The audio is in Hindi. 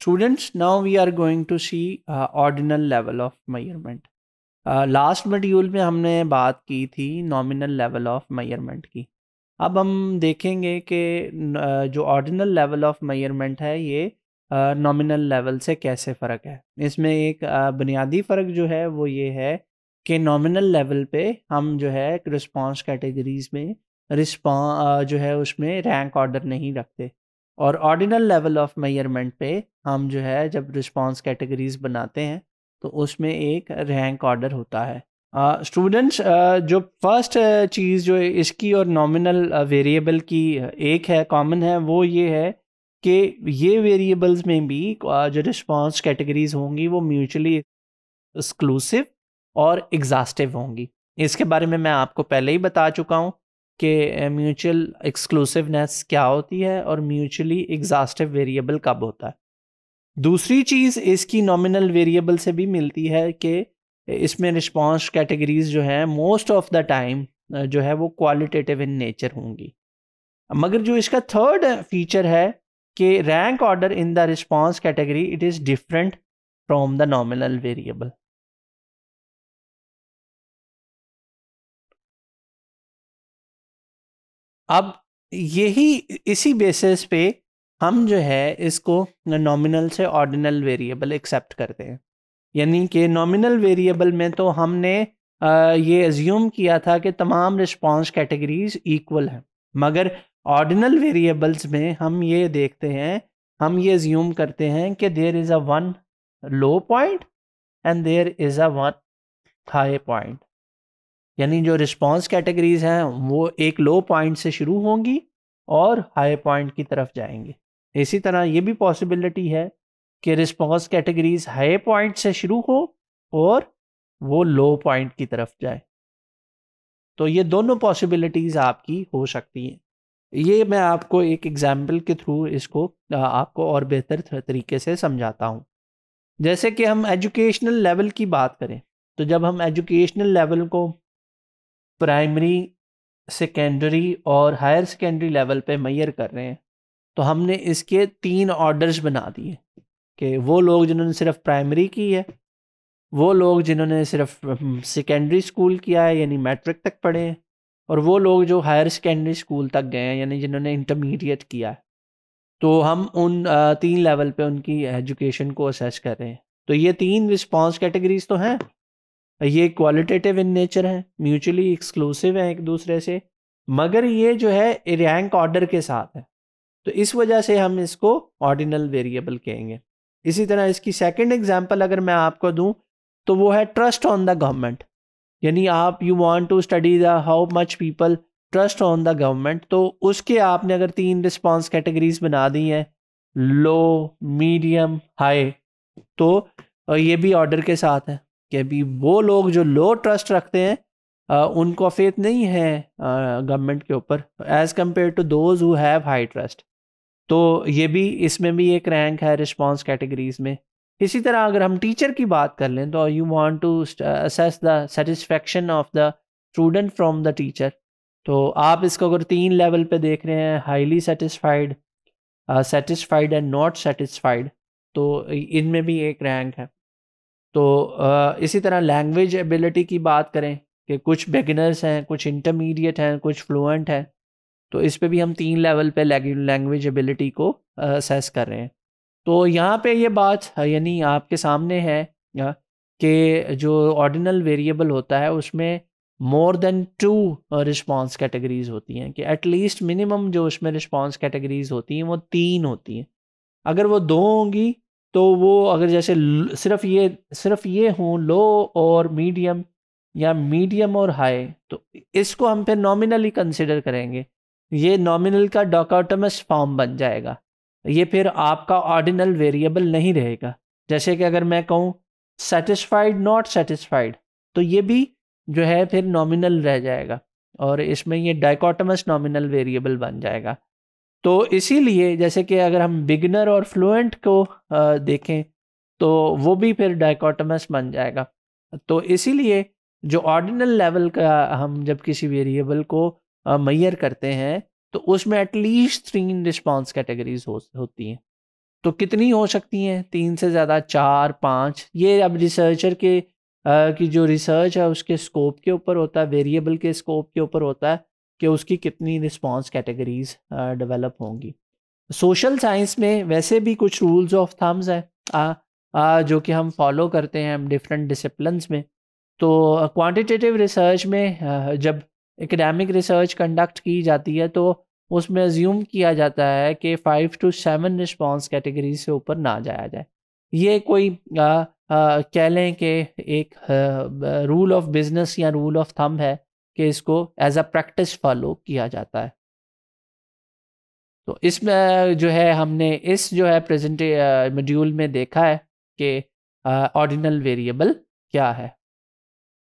students now we are going to see uh, level of of last uh, में हमने बात की थी नॉमिनल लेवल ऑफ मेयरमेंट की अब हम देखेंगे कि uh, जो ऑर्डिनल लेवल ऑफ मेयरमेंट है ये नॉमिनल uh, लेवल से कैसे फ़र्क है इसमें एक uh, बुनियादी फ़र्क जो है वो ये है कि नॉमिनल लेवल पे हम जो है रिस्पॉन्स कैटेगरीज में रिस्पॉ जो है उसमें रैंक ऑर्डर नहीं रखते और ऑर्डिनल लेवल ऑफ मेयरमेंट पे हम जो है जब रिस्पॉन्स कैटेगरीज बनाते हैं तो उसमें एक रैंक ऑर्डर होता है स्टूडेंट्स uh, uh, जो फर्स्ट uh, चीज़ जो इसकी और नॉमिनल वेरिएबल की एक है कॉमन है वो ये है कि ये वेरिएबल्स में भी जो रिस्पॉन्स कैटेगरीज होंगी वो म्यूचुअली एक्सक्लूसिव और एग्जास्टिव होंगी इसके बारे में मैं आपको पहले ही बता चुका हूँ कि म्यूचुअल एक्सक्लूसिवनेस क्या होती है और म्यूचुअली एग्जास्टिव वेरिएबल कब होता है दूसरी चीज़ इसकी नॉमिनल वेरिएबल से भी मिलती है कि इसमें रिस्पॉन्स कैटेगरीज जो हैं मोस्ट ऑफ द टाइम जो है वो क्वालिटेटिव इन नेचर होंगी मगर जो इसका थर्ड फीचर है कि rank order in the response category it is different from the nominal variable अब यही इसी बेसिस पे हम जो है इसको नॉमिनल से ऑर्डिनल वेरिएबल एक्सेप्ट करते हैं यानी कि नॉमिनल वेरिएबल में तो हमने ये एज्यूम किया था कि तमाम रिस्पॉन्स कैटेगरीज इक्वल हैं मगर ऑर्डिनल वेरिएबल्स में हम ये देखते हैं हम ये एज्यूम करते हैं कि there is a one low point and there is a one high point यानी जो रिस्पॉन्स कैटेगरीज हैं वो एक लो पॉइंट से शुरू होंगी और हाई पॉइंट की तरफ जाएंगे इसी तरह ये भी पॉसिबिलिटी है कि रिस्पॉन्स कैटेगरीज हाई पॉइंट से शुरू हो और वो लो पॉइंट की तरफ जाए तो ये दोनों पॉसिबिलिटीज़ आपकी हो सकती हैं ये मैं आपको एक एग्जाम्पल के थ्रू इसको आपको और बेहतर तरीके से समझाता हूँ जैसे कि हम एजुकेशनल लेवल की बात करें तो जब हम एजुकेशनल लेवल को प्राइमरी सेकेंडरी और हायर सेकेंडरी लेवल पे मैयर कर रहे हैं तो हमने इसके तीन ऑर्डर्स बना दिए कि वो लोग जिन्होंने सिर्फ प्राइमरी की है वो लोग जिन्होंने सिर्फ सेकेंडरी स्कूल किया है यानी मैट्रिक तक पढ़े हैं और वो लोग जो हायर सेकेंडरी स्कूल तक गए हैं यानी जिन्होंने इंटरमीडिएट किया है तो हम उन तीन लेवल पे उनकी एजुकेशन को असेस कर रहे हैं तो ये तीन रिस्पॉन्स कैटेगरीज तो हैं ये क्वालिटेटिव इन नेचर है म्यूचुअली एक्सक्लूसिव है एक दूसरे से मगर ये जो है रैंक ऑर्डर के साथ है तो इस वजह से हम इसको ऑर्डिनल वेरिएबल कहेंगे इसी तरह इसकी सेकंड एग्जांपल अगर मैं आपको दूं तो वो है ट्रस्ट ऑन द गवर्नमेंट यानी आप you want to study the how much people trust on the government तो उसके आपने अगर तीन रिस्पॉन्स कैटेगरीज बना दी हैं लो मीडियम हाई तो ये भी ऑर्डर के साथ है कि अभी वो लोग जो लो ट्रस्ट रखते हैं उनको फेथ नहीं है गवर्नमेंट के ऊपर as compare to those who have high trust तो ये भी इसमें भी एक रैंक है रिस्पॉन्स कैटेगरीज में इसी तरह अगर हम टीचर की बात कर लें तो you want to assess the satisfaction of the student from the teacher तो आप इसको अगर तीन लेवल पे देख रहे हैं highly satisfied satisfied and not satisfied तो इनमें भी एक रैंक है तो इसी तरह लैंग्वेज एबिलिटी की बात करें कि कुछ बिगिनर्स हैं कुछ इंटरमीडिएट हैं कुछ फ्लुएंट हैं तो इस पे भी हम तीन लेवल पे लैंग्वेज एबिलिटी को असेस कर रहे हैं तो यहाँ पे ये बात यानी आपके सामने है कि जो ऑर्डिनल वेरिएबल होता है उसमें more than two response categories होती हैं कि एटलीस्ट मिनिमम जो उसमें रिस्पॉन्स कैटेगरीज होती हैं वो तीन होती हैं अगर वो दो होंगी तो वो अगर जैसे सिर्फ ये सिर्फ ये हों लो और मीडियम या मीडियम और हाई तो इसको हम फिर नॉमिनली कंसिडर करेंगे ये नॉमिनल का डॉकोटमस फॉर्म बन जाएगा ये फिर आपका ऑर्डिनल वेरिएबल नहीं रहेगा जैसे कि अगर मैं कहूँ सेटिस्फाइड नॉट सेटिस्फाइड तो ये भी जो है फिर नॉमिनल रह जाएगा और इसमें ये डाइकोटमस नॉमिनल वेरिएबल बन जाएगा तो इसीलिए जैसे कि अगर हम बिगनर और फ्लुएंट को देखें तो वो भी फिर डाइकोटमस बन जाएगा तो इसीलिए जो ऑर्डिनल लेवल का हम जब किसी वेरिएबल को मैयर करते हैं तो उसमें एटलीस्ट थ्री रिस्पॉन्स कैटेगरीज हो, होती हैं तो कितनी हो सकती हैं तीन से ज़्यादा चार पाँच ये अब रिसर्चर के आ, की जो रिसर्च है उसके स्कोप के ऊपर होता है वेरिएबल के स्कोप के ऊपर होता है कि उसकी कितनी रिस्पॉन्स कैटेगरीज डेवलप होंगी सोशल साइंस में वैसे भी कुछ रूल्स ऑफ थम्स हैं जो कि हम फॉलो करते हैं डिफरेंट डिसिप्लिन में तो क्वांटिटेटिव रिसर्च में जब एकेडमिक रिसर्च कंडक्ट की जाती है तो उसमें ज्यूम किया जाता है कि five to seven response category से ऊपर ना जाया जाए ये कोई कह लें कि एक रूल ऑफ बिजनेस या रूल ऑफ थम है कि इसको एज अ प्रैक्टिस फॉलो किया जाता है तो इसमें जो है हमने इस जो है प्रेजेंट मॉड्यूल में देखा है कि ऑर्डिनल वेरिएबल क्या है